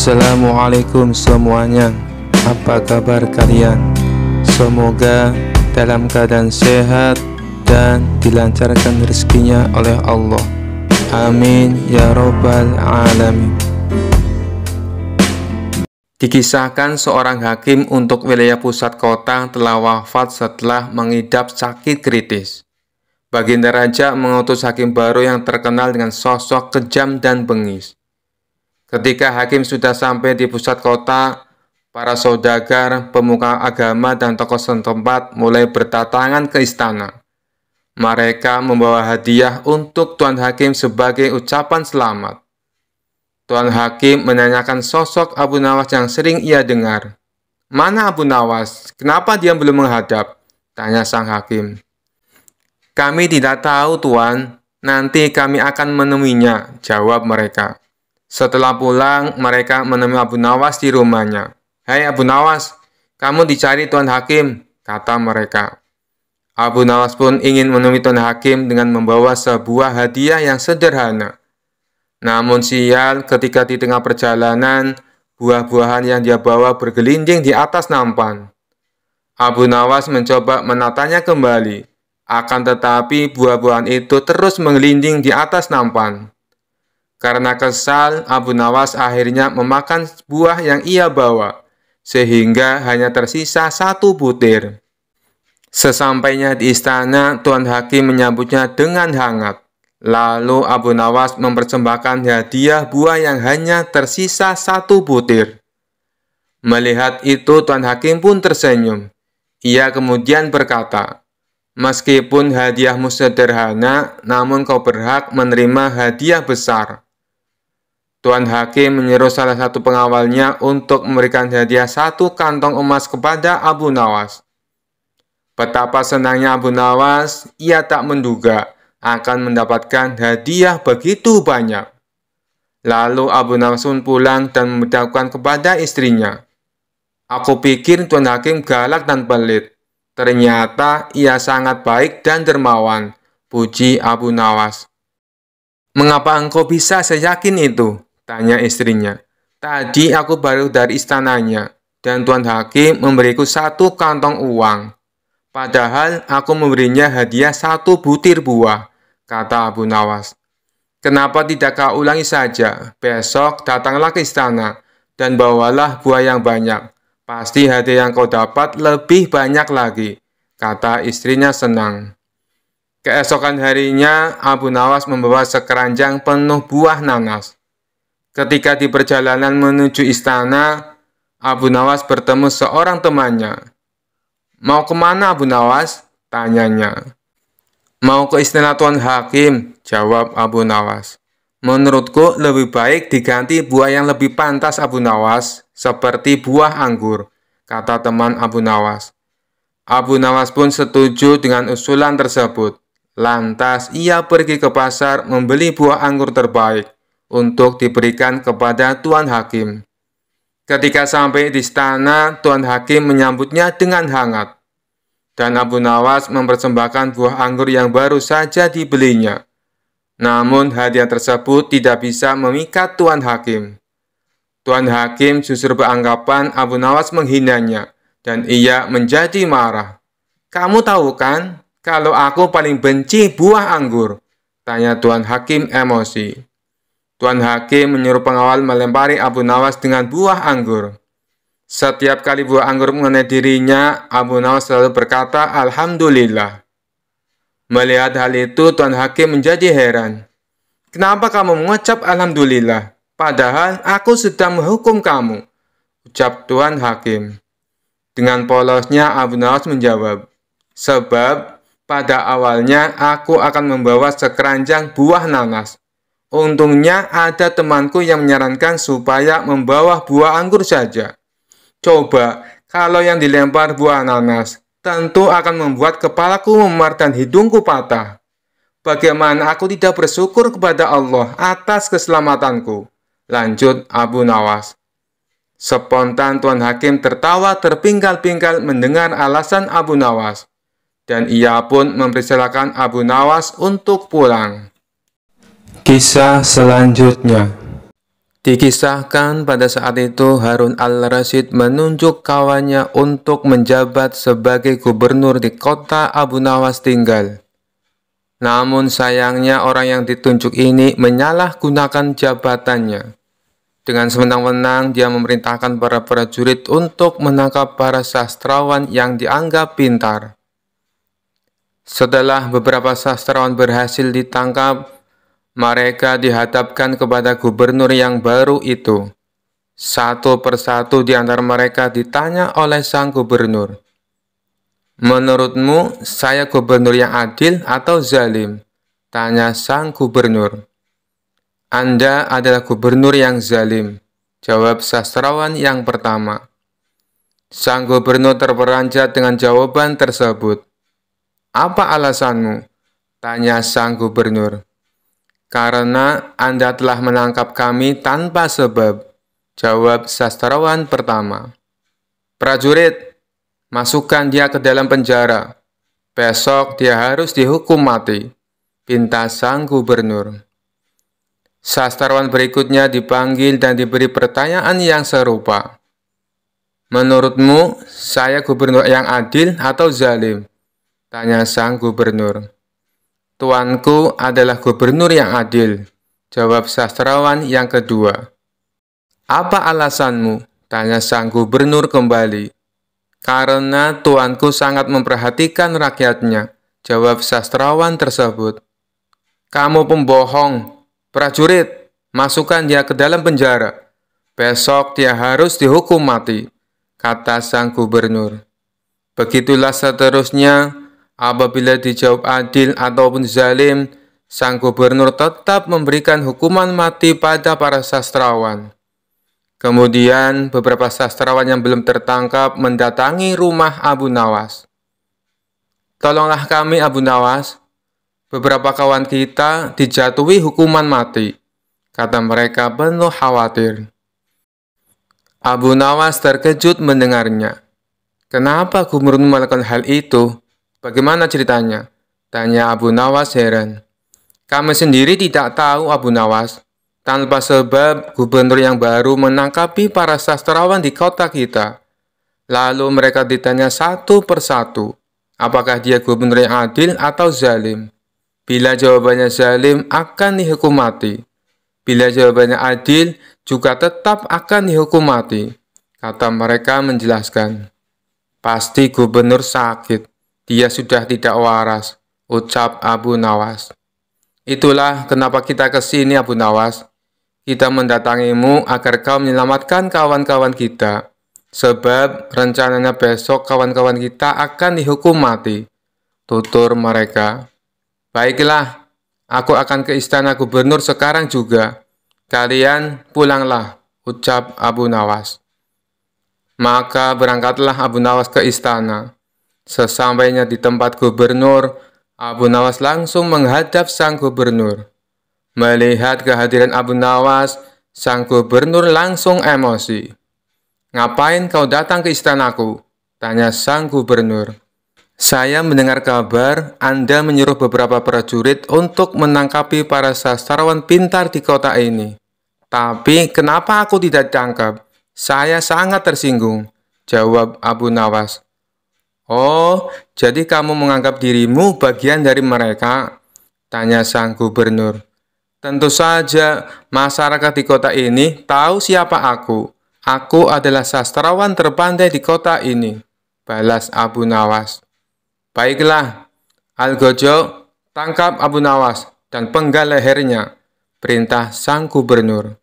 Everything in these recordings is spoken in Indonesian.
Assalamualaikum semuanya Apa kabar kalian? Semoga dalam keadaan sehat dan dilancarkan rezekinya oleh Allah Amin Ya Rabbal Alamin Dikisahkan seorang hakim untuk wilayah pusat kota telah wafat setelah mengidap sakit kritis. Baginda Raja mengutus hakim baru yang terkenal dengan sosok kejam dan bengis. Ketika hakim sudah sampai di pusat kota, para saudagar, pemuka agama, dan tokoh setempat mulai bertatangan ke istana. Mereka membawa hadiah untuk Tuan Hakim sebagai ucapan selamat. Tuan Hakim menanyakan sosok Abu Nawas yang sering ia dengar. Mana Abu Nawas? Kenapa dia belum menghadap? Tanya sang hakim. Kami tidak tahu, Tuan. Nanti kami akan menemuinya, jawab mereka. Setelah pulang, mereka menemui Abu Nawas di rumahnya. Hei Abu Nawas, kamu dicari Tuan Hakim, kata mereka. Abu Nawas pun ingin menemui Tuan Hakim dengan membawa sebuah hadiah yang sederhana. Namun sial, ketika di tengah perjalanan, buah-buahan yang dia bawa bergelinding di atas nampan. Abu Nawas mencoba menatanya kembali, akan tetapi buah-buahan itu terus menggelinding di atas nampan. Karena kesal, Abu Nawas akhirnya memakan buah yang ia bawa, sehingga hanya tersisa satu butir. Sesampainya di istana, Tuan Hakim menyambutnya dengan hangat. Lalu Abu Nawas mempersembahkan hadiah buah yang hanya tersisa satu butir. Melihat itu, Tuan Hakim pun tersenyum. Ia kemudian berkata, Meskipun hadiahmu sederhana, namun kau berhak menerima hadiah besar. Tuan Hakim menyuruh salah satu pengawalnya untuk memberikan hadiah satu kantong emas kepada Abu Nawas. Betapa senangnya Abu Nawas, ia tak menduga akan mendapatkan hadiah begitu banyak. Lalu Abu Nawas pun pulang dan memberitahukan kepada istrinya. Aku pikir Tuan Hakim galak dan pelit. Ternyata ia sangat baik dan dermawan, puji Abu Nawas. Mengapa engkau bisa seyakin itu? Tanya istrinya. Tadi aku baru dari istananya, dan Tuan Hakim memberiku satu kantong uang. Padahal aku memberinya hadiah satu butir buah, kata Abu Nawas. Kenapa tidak kau ulangi saja? Besok datanglah ke istana dan bawalah buah yang banyak. Pasti hadiah yang kau dapat lebih banyak lagi, kata istrinya senang. Keesokan harinya, Abu Nawas membawa sekeranjang penuh buah nanas. Ketika di perjalanan menuju istana, Abu Nawas bertemu seorang temannya. Mau kemana Abu Nawas? Tanyanya. Mau ke istana Tuan Hakim, jawab Abu Nawas. Menurutku lebih baik diganti buah yang lebih pantas Abu Nawas, seperti buah anggur, kata teman Abu Nawas. Abu Nawas pun setuju dengan usulan tersebut. Lantas ia pergi ke pasar membeli buah anggur terbaik untuk diberikan kepada Tuan Hakim. Ketika sampai di istana, Tuan Hakim menyambutnya dengan hangat. Dan Abu Nawas mempersembahkan buah anggur yang baru saja dibelinya. Namun hadiah tersebut tidak bisa memikat Tuan Hakim. Tuan Hakim justru beranggapan Abu Nawas menghinanya dan ia menjadi marah. Kamu tahu kan kalau aku paling benci buah anggur? Tanya Tuan Hakim emosi. Tuan Hakim menyuruh pengawal melempari Abu Nawas dengan buah anggur. Setiap kali buah anggur mengenai dirinya, Abu Nawas selalu berkata, Alhamdulillah. Melihat hal itu, Tuan Hakim menjadi heran. Kenapa kamu mengucap Alhamdulillah? Padahal aku sedang menghukum kamu, ucap Tuan Hakim. Dengan polosnya Abu Nawas menjawab, sebab pada awalnya aku akan membawa sekeranjang buah nanas. Untungnya ada temanku yang menyarankan supaya membawa buah anggur saja. Coba, kalau yang dilempar buah nanas, tentu akan membuat kepalaku memar dan hidungku patah. Bagaimana aku tidak bersyukur kepada Allah atas keselamatanku? Lanjut Abu Nawas. Sepontan Tuan Hakim tertawa terpingkal-pingkal mendengar alasan Abu Nawas. Dan ia pun mempersilakan Abu Nawas untuk pulang. Kisah selanjutnya Dikisahkan pada saat itu Harun al-Rasyid menunjuk kawannya untuk menjabat sebagai gubernur di kota Abu Nawas tinggal. Namun sayangnya orang yang ditunjuk ini menyalahgunakan jabatannya. Dengan semenang-menang dia memerintahkan para prajurit untuk menangkap para sastrawan yang dianggap pintar. Setelah beberapa sastrawan berhasil ditangkap, mereka dihadapkan kepada gubernur yang baru itu. Satu persatu di antara mereka ditanya oleh sang gubernur, Menurutmu, saya gubernur yang adil atau zalim? Tanya sang gubernur. Anda adalah gubernur yang zalim, jawab sastrawan yang pertama. Sang gubernur terperanjat dengan jawaban tersebut. Apa alasanmu? Tanya sang gubernur karena Anda telah menangkap kami tanpa sebab. Jawab sastrawan pertama. Prajurit, masukkan dia ke dalam penjara. Besok dia harus dihukum mati, pinta sang gubernur. Sastrawan berikutnya dipanggil dan diberi pertanyaan yang serupa. Menurutmu, saya gubernur yang adil atau zalim? Tanya sang gubernur. Tuanku adalah gubernur yang adil, jawab sastrawan yang kedua. Apa alasanmu? tanya sang gubernur kembali. Karena tuanku sangat memperhatikan rakyatnya, jawab sastrawan tersebut. Kamu pembohong, prajurit, masukkan dia ke dalam penjara. Besok dia harus dihukum mati, kata sang gubernur. Begitulah seterusnya Apabila dijawab adil ataupun zalim, sang gubernur tetap memberikan hukuman mati pada para sastrawan. Kemudian, beberapa sastrawan yang belum tertangkap mendatangi rumah Abu Nawas. Tolonglah kami Abu Nawas, beberapa kawan kita dijatuhi hukuman mati, kata mereka penuh khawatir. Abu Nawas terkejut mendengarnya. Kenapa gubernur melakukan hal itu? Bagaimana ceritanya? Tanya Abu Nawas heran. Kami sendiri tidak tahu Abu Nawas. Tanpa sebab, gubernur yang baru menangkapi para sastrawan di kota kita. Lalu mereka ditanya satu persatu, apakah dia gubernur yang adil atau zalim. Bila jawabannya zalim, akan dihukum mati. Bila jawabannya adil, juga tetap akan dihukum mati. Kata mereka menjelaskan. Pasti gubernur sakit dia sudah tidak waras, ucap Abu Nawas. Itulah kenapa kita ke sini Abu Nawas. Kita mendatangimu agar kau menyelamatkan kawan-kawan kita. Sebab rencananya besok kawan-kawan kita akan dihukum mati. Tutur mereka. Baiklah, aku akan ke istana gubernur sekarang juga. Kalian pulanglah, ucap Abu Nawas. Maka berangkatlah Abu Nawas ke istana. Sesampainya di tempat gubernur, Abu Nawas langsung menghadap sang gubernur. Melihat kehadiran Abu Nawas, sang gubernur langsung emosi. Ngapain kau datang ke istanaku? Tanya sang gubernur. Saya mendengar kabar Anda menyuruh beberapa prajurit untuk menangkapi para sastrawan pintar di kota ini. Tapi kenapa aku tidak tangkap? Saya sangat tersinggung, jawab Abu Nawas. Oh, jadi kamu menganggap dirimu bagian dari mereka? Tanya sang gubernur. Tentu saja, masyarakat di kota ini tahu siapa aku. Aku adalah sastrawan terpandai di kota ini, balas Abu Nawas. Baiklah, Algojo, tangkap Abu Nawas dan penggal lehernya, perintah sang gubernur.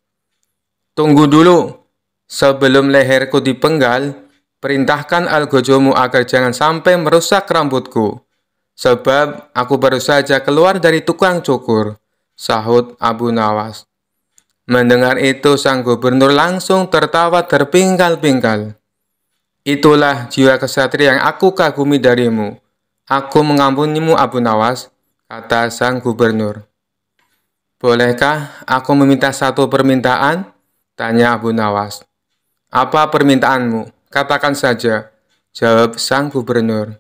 Tunggu dulu, sebelum leherku dipenggal, Perintahkan algojomu agar jangan sampai merusak rambutku, sebab aku baru saja keluar dari tukang cukur, sahut Abu Nawas. Mendengar itu, sang gubernur langsung tertawa terpingkal-pingkal. Itulah jiwa kesatria yang aku kagumi darimu. Aku mengampunimu Abu Nawas, kata sang gubernur. Bolehkah aku meminta satu permintaan? Tanya Abu Nawas. Apa permintaanmu? Katakan saja, jawab sang gubernur.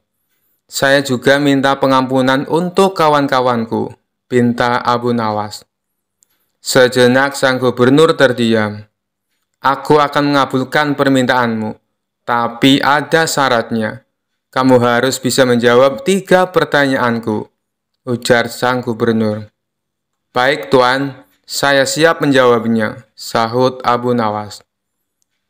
Saya juga minta pengampunan untuk kawan-kawanku, pinta Abu Nawas. Sejenak sang gubernur terdiam. Aku akan mengabulkan permintaanmu, tapi ada syaratnya. Kamu harus bisa menjawab tiga pertanyaanku, ujar sang gubernur. Baik tuan, saya siap menjawabnya, sahut Abu Nawas.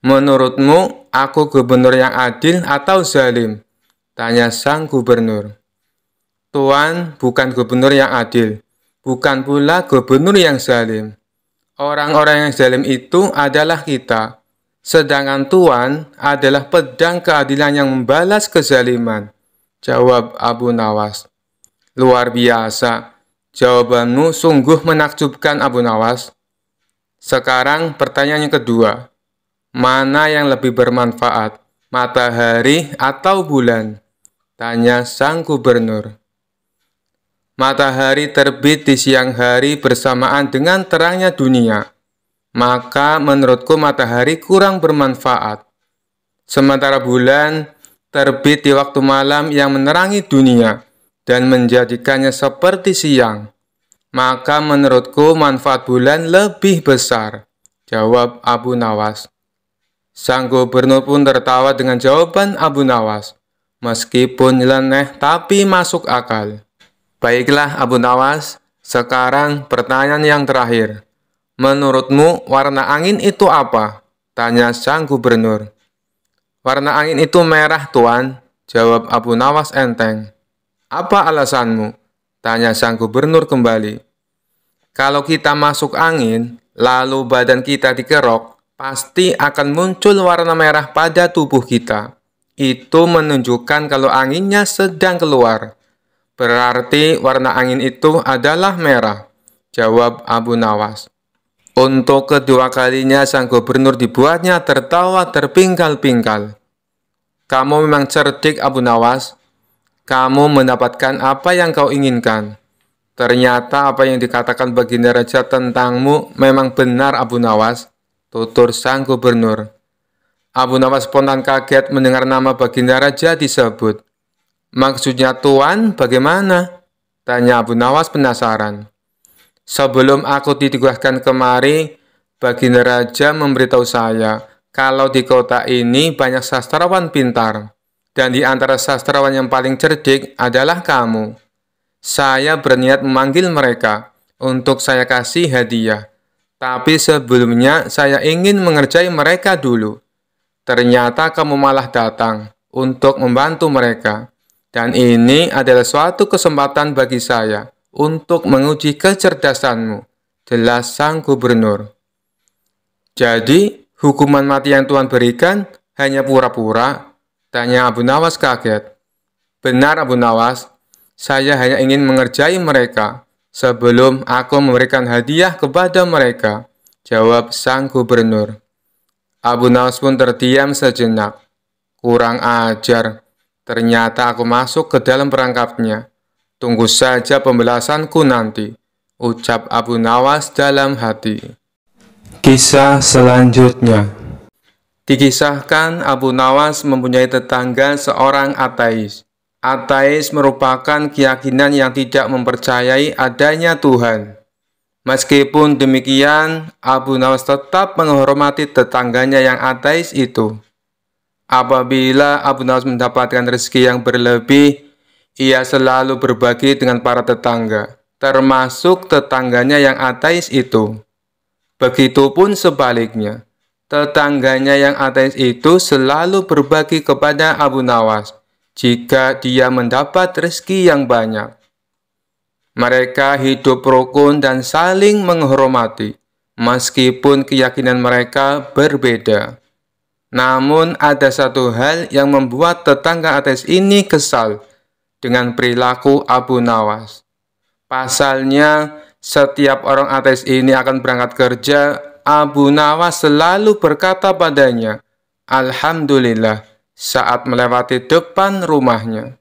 Menurutmu, aku gubernur yang adil atau zalim? Tanya sang gubernur. Tuan bukan gubernur yang adil, bukan pula gubernur yang zalim. Orang-orang yang zalim itu adalah kita, sedangkan Tuan adalah pedang keadilan yang membalas kezaliman. Jawab Abu Nawas. Luar biasa, jawabanmu sungguh menakjubkan Abu Nawas. Sekarang pertanyaan yang kedua, Mana yang lebih bermanfaat, matahari atau bulan? Tanya sang gubernur. Matahari terbit di siang hari bersamaan dengan terangnya dunia, maka menurutku matahari kurang bermanfaat. Sementara bulan terbit di waktu malam yang menerangi dunia dan menjadikannya seperti siang, maka menurutku manfaat bulan lebih besar. Jawab Abu Nawas. Sang gubernur pun tertawa dengan jawaban Abu Nawas. Meskipun leneh tapi masuk akal. Baiklah Abu Nawas, sekarang pertanyaan yang terakhir. Menurutmu warna angin itu apa? Tanya sang gubernur. Warna angin itu merah tuan, jawab Abu Nawas enteng. Apa alasanmu? Tanya sang gubernur kembali. Kalau kita masuk angin, lalu badan kita dikerok, pasti akan muncul warna merah pada tubuh kita. Itu menunjukkan kalau anginnya sedang keluar. Berarti warna angin itu adalah merah. Jawab Abu Nawas. Untuk kedua kalinya sang gubernur dibuatnya tertawa terpingkal-pingkal. Kamu memang cerdik Abu Nawas. Kamu mendapatkan apa yang kau inginkan. Ternyata apa yang dikatakan Baginda Raja tentangmu memang benar Abu Nawas tutur sang gubernur. Abu Nawas spontan kaget mendengar nama Baginda Raja disebut. Maksudnya Tuan bagaimana? Tanya Abu Nawas penasaran. Sebelum aku ditugaskan kemari, Baginda Raja memberitahu saya kalau di kota ini banyak sastrawan pintar, dan di antara sastrawan yang paling cerdik adalah kamu. Saya berniat memanggil mereka untuk saya kasih hadiah, tapi sebelumnya saya ingin mengerjai mereka dulu. Ternyata kamu malah datang untuk membantu mereka. Dan ini adalah suatu kesempatan bagi saya untuk menguji kecerdasanmu, jelas sang gubernur. Jadi, hukuman mati yang Tuhan berikan hanya pura-pura? Tanya Abu Nawas kaget. Benar Abu Nawas, saya hanya ingin mengerjai mereka, sebelum aku memberikan hadiah kepada mereka, jawab sang gubernur. Abu Nawas pun terdiam sejenak. Kurang ajar, ternyata aku masuk ke dalam perangkapnya. Tunggu saja pembelasanku nanti, ucap Abu Nawas dalam hati. Kisah selanjutnya Dikisahkan Abu Nawas mempunyai tetangga seorang ateis. Ateis merupakan keyakinan yang tidak mempercayai adanya Tuhan. Meskipun demikian, Abu Nawas tetap menghormati tetangganya yang ateis itu. Apabila Abu Nawas mendapatkan rezeki yang berlebih, ia selalu berbagi dengan para tetangga, termasuk tetangganya yang ateis itu. Begitupun sebaliknya, tetangganya yang ateis itu selalu berbagi kepada Abu Nawas, jika dia mendapat rezeki yang banyak. Mereka hidup rukun dan saling menghormati, meskipun keyakinan mereka berbeda. Namun ada satu hal yang membuat tetangga ateis ini kesal dengan perilaku Abu Nawas. Pasalnya, setiap orang ateis ini akan berangkat kerja, Abu Nawas selalu berkata padanya, Alhamdulillah, saat melewati depan rumahnya.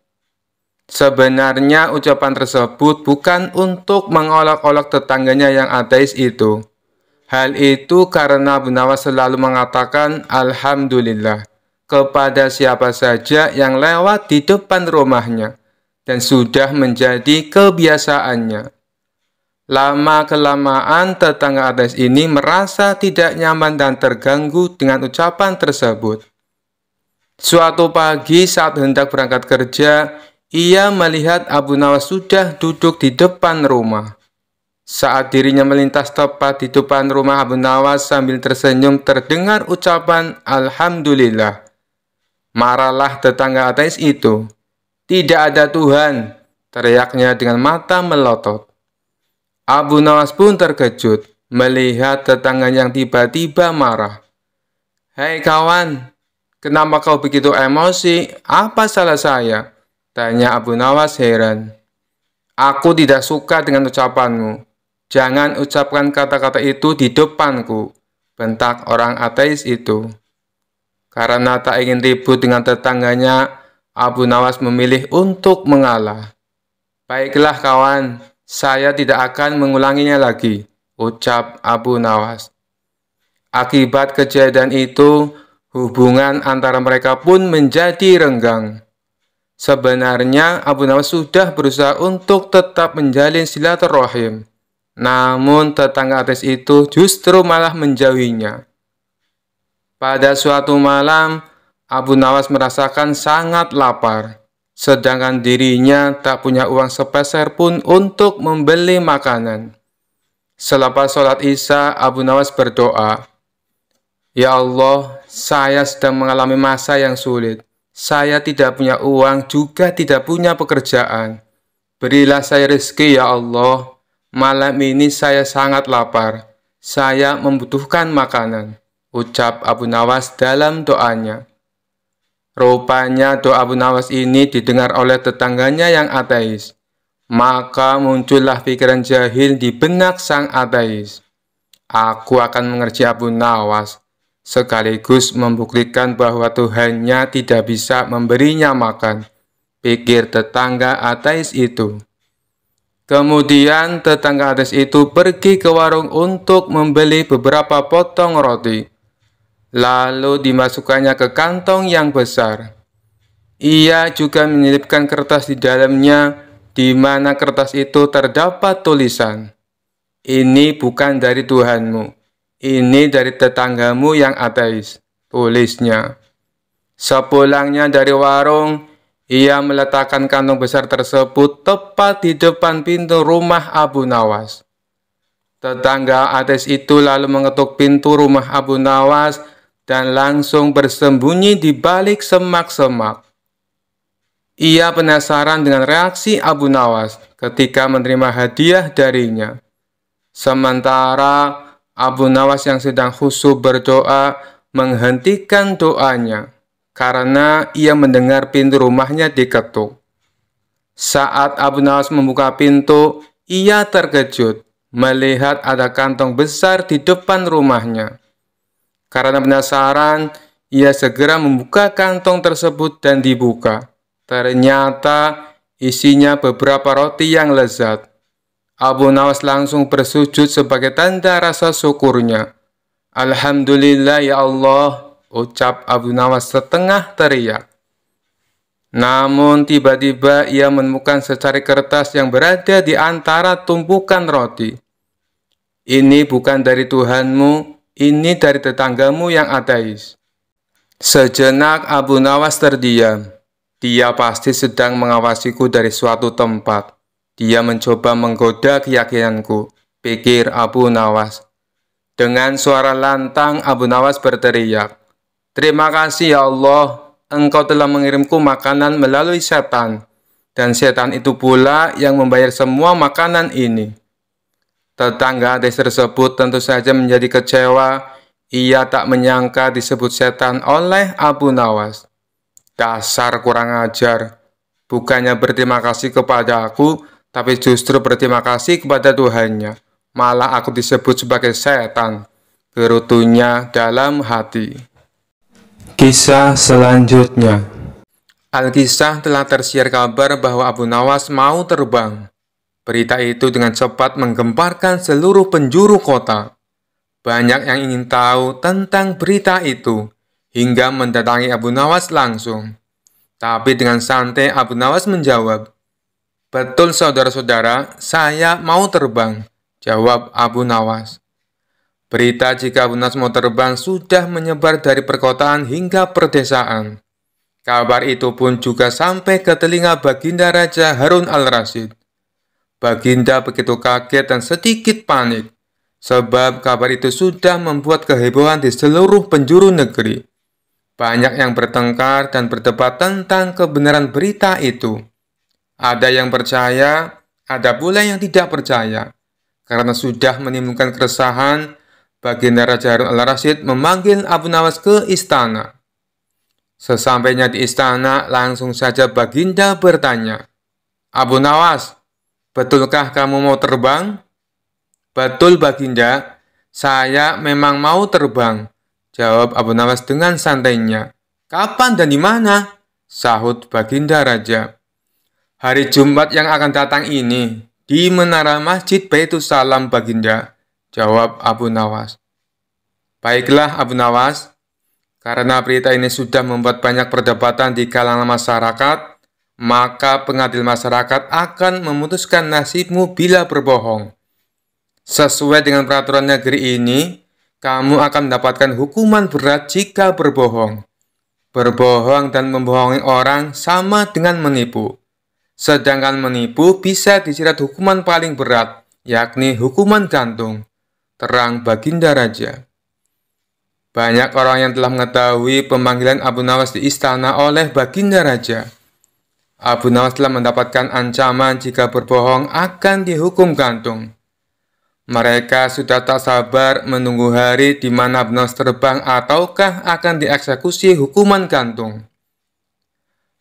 Sebenarnya ucapan tersebut bukan untuk mengolok-olok tetangganya yang ateis itu. Hal itu karena Nawas selalu mengatakan Alhamdulillah kepada siapa saja yang lewat di depan rumahnya dan sudah menjadi kebiasaannya. Lama-kelamaan tetangga ateis ini merasa tidak nyaman dan terganggu dengan ucapan tersebut. Suatu pagi saat hendak berangkat kerja, ia melihat Abu Nawas sudah duduk di depan rumah. Saat dirinya melintas tepat di depan rumah Abu Nawas sambil tersenyum terdengar ucapan Alhamdulillah. Marahlah tetangga ateis itu. Tidak ada Tuhan, teriaknya dengan mata melotot. Abu Nawas pun terkejut melihat tetangga yang tiba-tiba marah. Hei kawan, Kenapa kau begitu emosi? Apa salah saya? Tanya Abu Nawas heran. Aku tidak suka dengan ucapanmu. Jangan ucapkan kata-kata itu di depanku. Bentak orang ateis itu. Karena tak ingin ribut dengan tetangganya, Abu Nawas memilih untuk mengalah. Baiklah kawan, saya tidak akan mengulanginya lagi, ucap Abu Nawas. Akibat kejadian itu, Hubungan antara mereka pun menjadi renggang. Sebenarnya Abu Nawas sudah berusaha untuk tetap menjalin silaturahim. Namun tetangga ateis itu justru malah menjauhinya. Pada suatu malam, Abu Nawas merasakan sangat lapar. Sedangkan dirinya tak punya uang sepeser pun untuk membeli makanan. Selepas sholat isya, Abu Nawas berdoa, Ya Allah, saya sedang mengalami masa yang sulit. Saya tidak punya uang, juga tidak punya pekerjaan. Berilah saya rezeki ya Allah. Malam ini saya sangat lapar. Saya membutuhkan makanan. Ucap Abu Nawas dalam doanya. Rupanya doa Abu Nawas ini didengar oleh tetangganya yang ateis. Maka muncullah pikiran jahil di benak sang ateis. Aku akan mengerjai Abu Nawas sekaligus membuktikan bahwa Tuhannya tidak bisa memberinya makan, pikir tetangga ateis itu. Kemudian tetangga ateis itu pergi ke warung untuk membeli beberapa potong roti, lalu dimasukkannya ke kantong yang besar. Ia juga menyelipkan kertas di dalamnya, di mana kertas itu terdapat tulisan, Ini bukan dari Tuhanmu ini dari tetanggamu yang ateis, tulisnya. Sepulangnya dari warung, ia meletakkan kantong besar tersebut tepat di depan pintu rumah Abu Nawas. Tetangga ateis itu lalu mengetuk pintu rumah Abu Nawas dan langsung bersembunyi di balik semak-semak. Ia penasaran dengan reaksi Abu Nawas ketika menerima hadiah darinya. Sementara Abu Nawas yang sedang khusyuk berdoa menghentikan doanya karena ia mendengar pintu rumahnya diketuk. Saat Abu Nawas membuka pintu, ia terkejut melihat ada kantong besar di depan rumahnya. Karena penasaran, ia segera membuka kantong tersebut dan dibuka. Ternyata isinya beberapa roti yang lezat. Abu Nawas langsung bersujud sebagai tanda rasa syukurnya. Alhamdulillah ya Allah, ucap Abu Nawas setengah teriak. Namun tiba-tiba ia menemukan secari kertas yang berada di antara tumpukan roti. Ini bukan dari Tuhanmu, ini dari tetanggamu yang ateis. Sejenak Abu Nawas terdiam. Dia pasti sedang mengawasiku dari suatu tempat. Dia mencoba menggoda keyakinanku, pikir Abu Nawas. Dengan suara lantang, Abu Nawas berteriak, Terima kasih ya Allah, engkau telah mengirimku makanan melalui setan, dan setan itu pula yang membayar semua makanan ini. Tetangga desa tersebut tentu saja menjadi kecewa, ia tak menyangka disebut setan oleh Abu Nawas. Dasar kurang ajar, bukannya berterima kasih kepada aku, tapi justru berterima kasih kepada Tuhannya. Malah aku disebut sebagai setan, gerutunya dalam hati. Kisah selanjutnya Al kisah telah tersiar kabar bahwa Abu Nawas mau terbang. Berita itu dengan cepat menggemparkan seluruh penjuru kota. Banyak yang ingin tahu tentang berita itu, hingga mendatangi Abu Nawas langsung. Tapi dengan santai Abu Nawas menjawab, Betul saudara-saudara, saya mau terbang, jawab Abu Nawas. Berita jika Abu Nawas mau terbang sudah menyebar dari perkotaan hingga perdesaan. Kabar itu pun juga sampai ke telinga Baginda Raja Harun al Rasid. Baginda begitu kaget dan sedikit panik, sebab kabar itu sudah membuat kehebohan di seluruh penjuru negeri. Banyak yang bertengkar dan berdebat tentang kebenaran berita itu. Ada yang percaya, ada pula yang tidak percaya. Karena sudah menimbulkan keresahan, Baginda Raja Harun al Rasid memanggil Abu Nawas ke istana. Sesampainya di istana, langsung saja Baginda bertanya, Abu Nawas, betulkah kamu mau terbang? Betul Baginda, saya memang mau terbang, jawab Abu Nawas dengan santainya. Kapan dan di mana? Sahut Baginda Raja hari Jumat yang akan datang ini di Menara Masjid Baitus Salam Baginda? Jawab Abu Nawas. Baiklah Abu Nawas, karena berita ini sudah membuat banyak perdebatan di kalangan masyarakat, maka pengadil masyarakat akan memutuskan nasibmu bila berbohong. Sesuai dengan peraturan negeri ini, kamu akan mendapatkan hukuman berat jika berbohong. Berbohong dan membohongi orang sama dengan menipu. Sedangkan menipu bisa dijerat hukuman paling berat, yakni hukuman gantung. Terang Baginda Raja. Banyak orang yang telah mengetahui pemanggilan Abu Nawas di istana oleh Baginda Raja. Abu Nawas telah mendapatkan ancaman jika berbohong akan dihukum gantung. Mereka sudah tak sabar menunggu hari di mana Abu Nawas terbang ataukah akan dieksekusi hukuman gantung.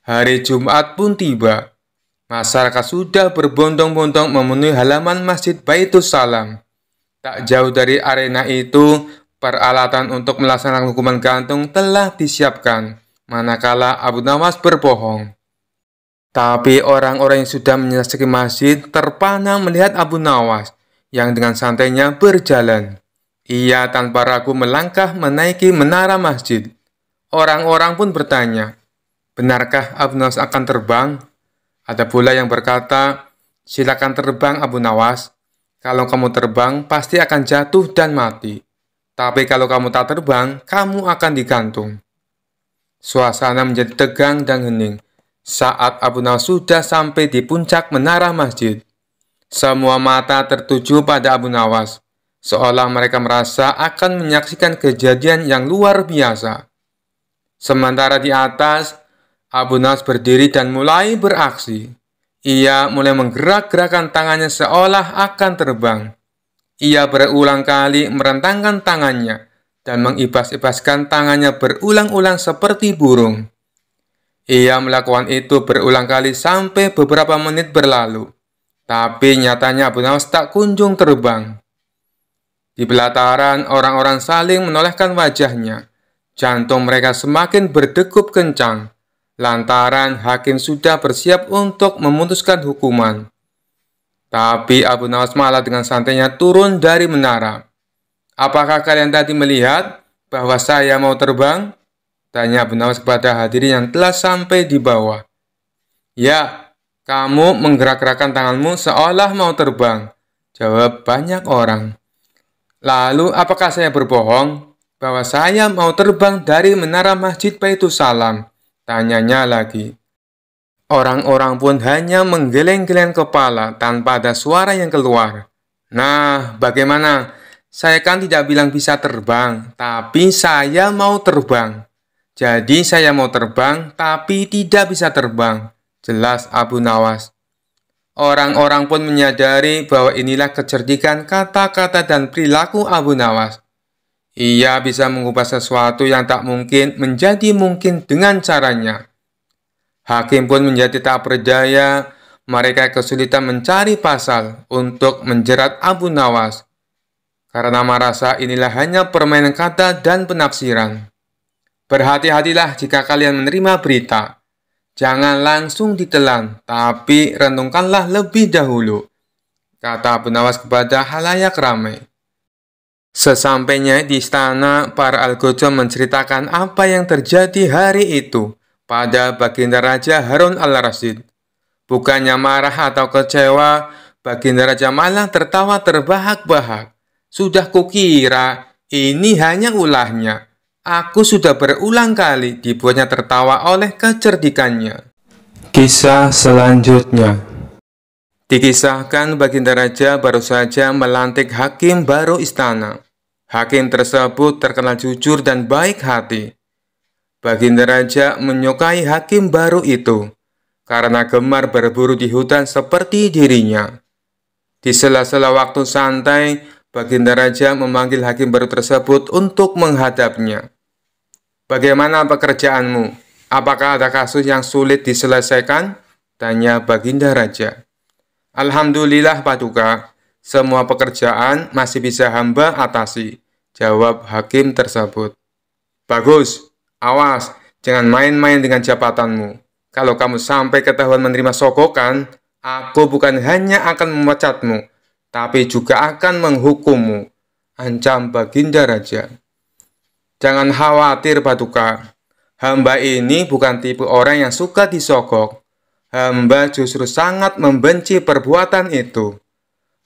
Hari Jumat pun tiba. Masyarakat sudah berbondong-bondong memenuhi halaman Masjid Baitus Salam. Tak jauh dari arena itu, peralatan untuk melaksanakan hukuman gantung telah disiapkan, manakala Abu Nawas berbohong. Tapi orang-orang yang sudah menyaksikan masjid terpana melihat Abu Nawas yang dengan santainya berjalan. Ia tanpa ragu melangkah menaiki menara masjid. Orang-orang pun bertanya, benarkah Abu Nawas akan terbang? Ada pula yang berkata, silakan terbang Abu Nawas. Kalau kamu terbang, pasti akan jatuh dan mati. Tapi kalau kamu tak terbang, kamu akan digantung. Suasana menjadi tegang dan hening saat Abu Nawas sudah sampai di puncak menara masjid. Semua mata tertuju pada Abu Nawas, seolah mereka merasa akan menyaksikan kejadian yang luar biasa. Sementara di atas, Abu Nas berdiri dan mulai beraksi. Ia mulai menggerak-gerakkan tangannya seolah akan terbang. Ia berulang kali merentangkan tangannya dan mengibas-ibaskan tangannya berulang-ulang seperti burung. Ia melakukan itu berulang kali sampai beberapa menit berlalu. Tapi nyatanya Abu Nawas tak kunjung terbang. Di pelataran, orang-orang saling menolehkan wajahnya. Jantung mereka semakin berdegup kencang lantaran hakim sudah bersiap untuk memutuskan hukuman. Tapi Abu Nawas malah dengan santainya turun dari menara. Apakah kalian tadi melihat bahwa saya mau terbang? Tanya Abu Nawas kepada hadirin yang telah sampai di bawah. Ya, kamu menggerak-gerakkan tanganmu seolah mau terbang. Jawab banyak orang. Lalu apakah saya berbohong bahwa saya mau terbang dari menara Masjid Baitul Salam? Tanyanya lagi. Orang-orang pun hanya menggeleng-geleng kepala tanpa ada suara yang keluar. Nah, bagaimana? Saya kan tidak bilang bisa terbang, tapi saya mau terbang. Jadi saya mau terbang, tapi tidak bisa terbang. Jelas Abu Nawas. Orang-orang pun menyadari bahwa inilah kecerdikan kata-kata dan perilaku Abu Nawas. Ia bisa mengubah sesuatu yang tak mungkin menjadi mungkin dengan caranya. Hakim pun menjadi tak percaya. mereka kesulitan mencari pasal untuk menjerat Abu Nawas. Karena merasa inilah hanya permainan kata dan penafsiran. Berhati-hatilah jika kalian menerima berita. Jangan langsung ditelan, tapi renungkanlah lebih dahulu. Kata Abu Nawas kepada halayak ramai. Sesampainya di istana, para Algojo menceritakan apa yang terjadi hari itu pada Baginda Raja Harun al rasid Bukannya marah atau kecewa, Baginda Raja malah tertawa terbahak-bahak. Sudah kukira, ini hanya ulahnya. Aku sudah berulang kali dibuatnya tertawa oleh kecerdikannya. Kisah selanjutnya Dikisahkan Baginda Raja baru saja melantik hakim baru istana. Hakim tersebut terkenal jujur dan baik hati. Baginda Raja menyukai hakim baru itu karena gemar berburu di hutan seperti dirinya. Di sela-sela waktu santai, Baginda Raja memanggil hakim baru tersebut untuk menghadapnya. Bagaimana pekerjaanmu? Apakah ada kasus yang sulit diselesaikan? Tanya Baginda Raja. Alhamdulillah Paduka, semua pekerjaan masih bisa hamba atasi Jawab hakim tersebut. Bagus, awas, jangan main-main dengan jabatanmu. Kalau kamu sampai ketahuan menerima sogokan, aku bukan hanya akan memecatmu, tapi juga akan menghukummu. Ancam Baginda Raja. Jangan khawatir, Paduka. Hamba ini bukan tipe orang yang suka disogok. Hamba justru sangat membenci perbuatan itu.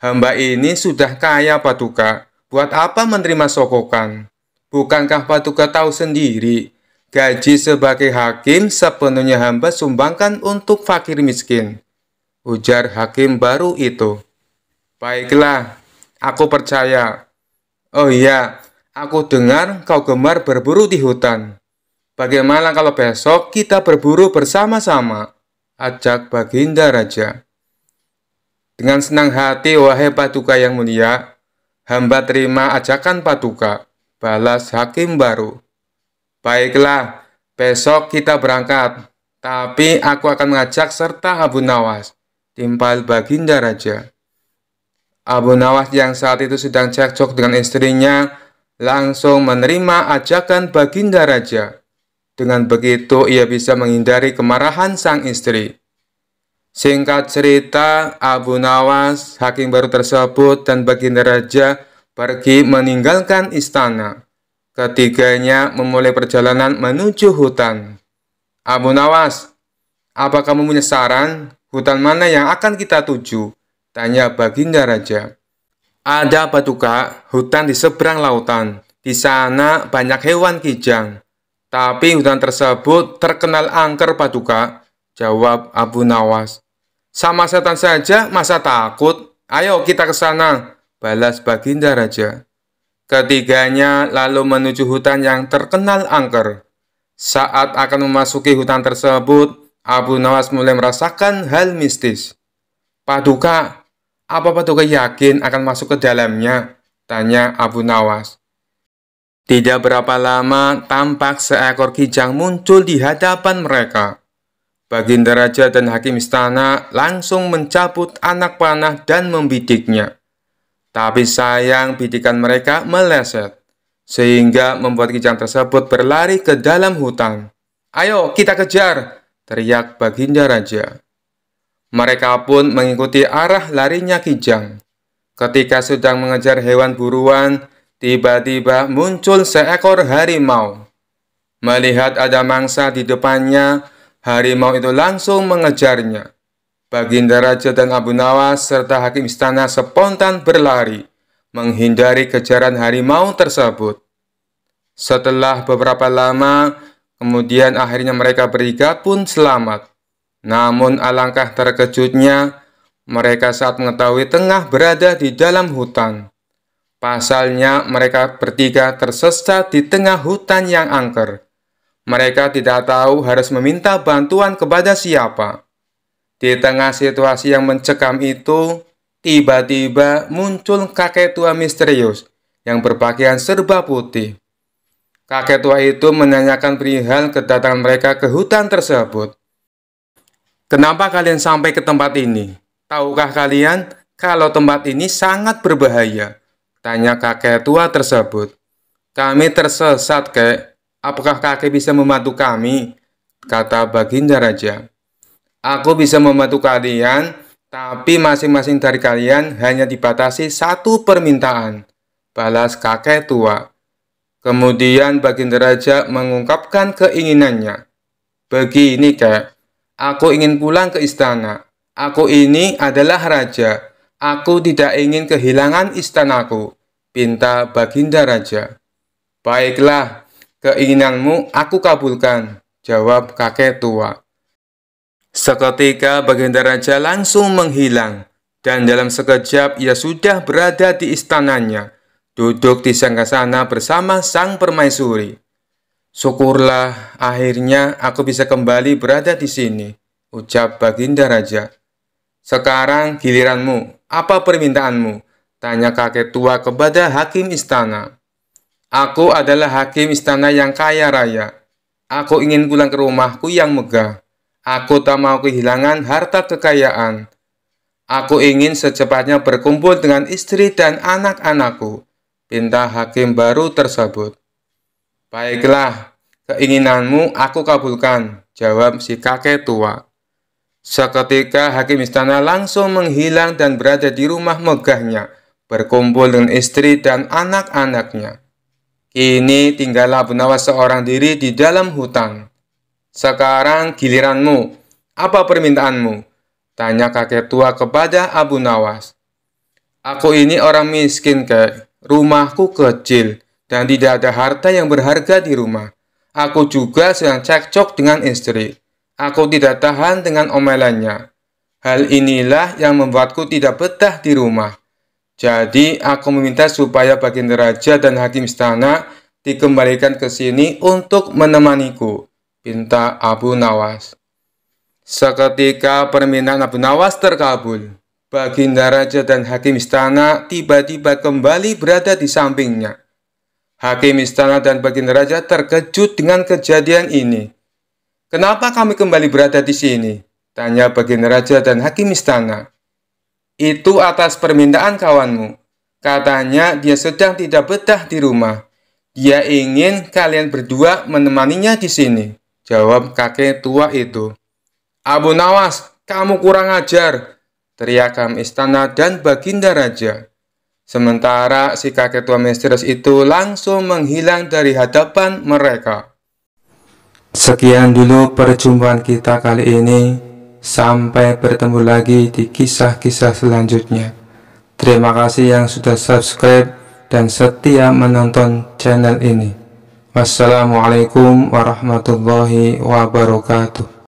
Hamba ini sudah kaya, Paduka. Buat apa menerima sokokan? Bukankah Patuka tahu sendiri, gaji sebagai hakim sepenuhnya hamba sumbangkan untuk fakir miskin? Ujar hakim baru itu. Baiklah, aku percaya. Oh iya, aku dengar kau gemar berburu di hutan. Bagaimana kalau besok kita berburu bersama-sama? Ajak Baginda Raja. Dengan senang hati, wahai Patuka yang mulia, hamba terima ajakan paduka, balas hakim baru. Baiklah, besok kita berangkat, tapi aku akan mengajak serta Abu Nawas, timpal baginda raja. Abu Nawas yang saat itu sedang cekcok dengan istrinya, langsung menerima ajakan baginda raja. Dengan begitu ia bisa menghindari kemarahan sang istri. Singkat cerita, Abu Nawas, hakim baru tersebut, dan baginda raja pergi meninggalkan istana. Ketiganya memulai perjalanan menuju hutan. Abu Nawas, apa kamu punya saran? Hutan mana yang akan kita tuju? Tanya baginda raja. Ada Batuka, hutan di seberang lautan. Di sana banyak hewan kijang. Tapi hutan tersebut terkenal angker paduka Jawab Abu Nawas. Sama setan saja masa takut? Ayo kita ke sana, balas Baginda Raja. Ketiganya lalu menuju hutan yang terkenal angker. Saat akan memasuki hutan tersebut, Abu Nawas mulai merasakan hal mistis. Paduka, apa Paduka yakin akan masuk ke dalamnya? Tanya Abu Nawas. Tidak berapa lama, tampak seekor kijang muncul di hadapan mereka. Baginda Raja dan Hakim Istana langsung mencabut anak panah dan membidiknya. Tapi sayang bidikan mereka meleset, sehingga membuat kijang tersebut berlari ke dalam hutan. Ayo kita kejar, teriak Baginda Raja. Mereka pun mengikuti arah larinya kijang. Ketika sedang mengejar hewan buruan, tiba-tiba muncul seekor harimau. Melihat ada mangsa di depannya, harimau itu langsung mengejarnya. Baginda Raja dan Abu Nawas serta Hakim Istana spontan berlari, menghindari kejaran harimau tersebut. Setelah beberapa lama, kemudian akhirnya mereka bertiga pun selamat. Namun alangkah terkejutnya, mereka saat mengetahui tengah berada di dalam hutan. Pasalnya mereka bertiga tersesat di tengah hutan yang angker. Mereka tidak tahu harus meminta bantuan kepada siapa. Di tengah situasi yang mencekam itu, tiba-tiba muncul kakek tua misterius yang berpakaian serba putih. Kakek tua itu menanyakan perihal kedatangan mereka ke hutan tersebut. Kenapa kalian sampai ke tempat ini? Tahukah kalian kalau tempat ini sangat berbahaya? Tanya kakek tua tersebut. Kami tersesat, kek. Apakah kakek bisa membantu kami? Kata Baginda Raja. Aku bisa membantu kalian, tapi masing-masing dari kalian hanya dibatasi satu permintaan. Balas kakek tua. Kemudian Baginda Raja mengungkapkan keinginannya. Begini kak, aku ingin pulang ke istana. Aku ini adalah raja. Aku tidak ingin kehilangan istanaku, pinta Baginda Raja. Baiklah, Keinginanmu aku kabulkan, jawab kakek tua. Seketika Baginda Raja langsung menghilang, dan dalam sekejap ia sudah berada di istananya, duduk di sana bersama sang permaisuri. Syukurlah, akhirnya aku bisa kembali berada di sini, ucap Baginda Raja. Sekarang giliranmu, apa permintaanmu? Tanya kakek tua kepada hakim istana. Aku adalah hakim istana yang kaya raya. Aku ingin pulang ke rumahku yang megah. Aku tak mau kehilangan harta kekayaan. Aku ingin secepatnya berkumpul dengan istri dan anak-anakku, pinta hakim baru tersebut. Baiklah, keinginanmu aku kabulkan, jawab si kakek tua. Seketika hakim istana langsung menghilang dan berada di rumah megahnya, berkumpul dengan istri dan anak-anaknya. Ini tinggallah Nawas seorang diri di dalam hutan. Sekarang giliranmu. Apa permintaanmu? Tanya kakek tua kepada Abu Nawas. Aku ini orang miskin, kek. Rumahku kecil dan tidak ada harta yang berharga di rumah. Aku juga sedang cekcok dengan istri. Aku tidak tahan dengan omelannya. Hal inilah yang membuatku tidak betah di rumah. Jadi aku meminta supaya baginda raja dan hakim istana dikembalikan ke sini untuk menemaniku, pinta Abu Nawas. Seketika permintaan Abu Nawas terkabul, baginda raja dan hakim istana tiba-tiba kembali berada di sampingnya. Hakim istana dan baginda raja terkejut dengan kejadian ini. Kenapa kami kembali berada di sini? Tanya baginda raja dan hakim istana. Itu atas permintaan kawanmu. Katanya dia sedang tidak betah di rumah. Dia ingin kalian berdua menemaninya di sini. Jawab kakek tua itu. Abu Nawas, kamu kurang ajar. Teriak istana dan baginda raja. Sementara si kakek tua misterius itu langsung menghilang dari hadapan mereka. Sekian dulu perjumpaan kita kali ini. Sampai bertemu lagi di kisah-kisah selanjutnya. Terima kasih yang sudah subscribe dan setia menonton channel ini. Wassalamualaikum warahmatullahi wabarakatuh.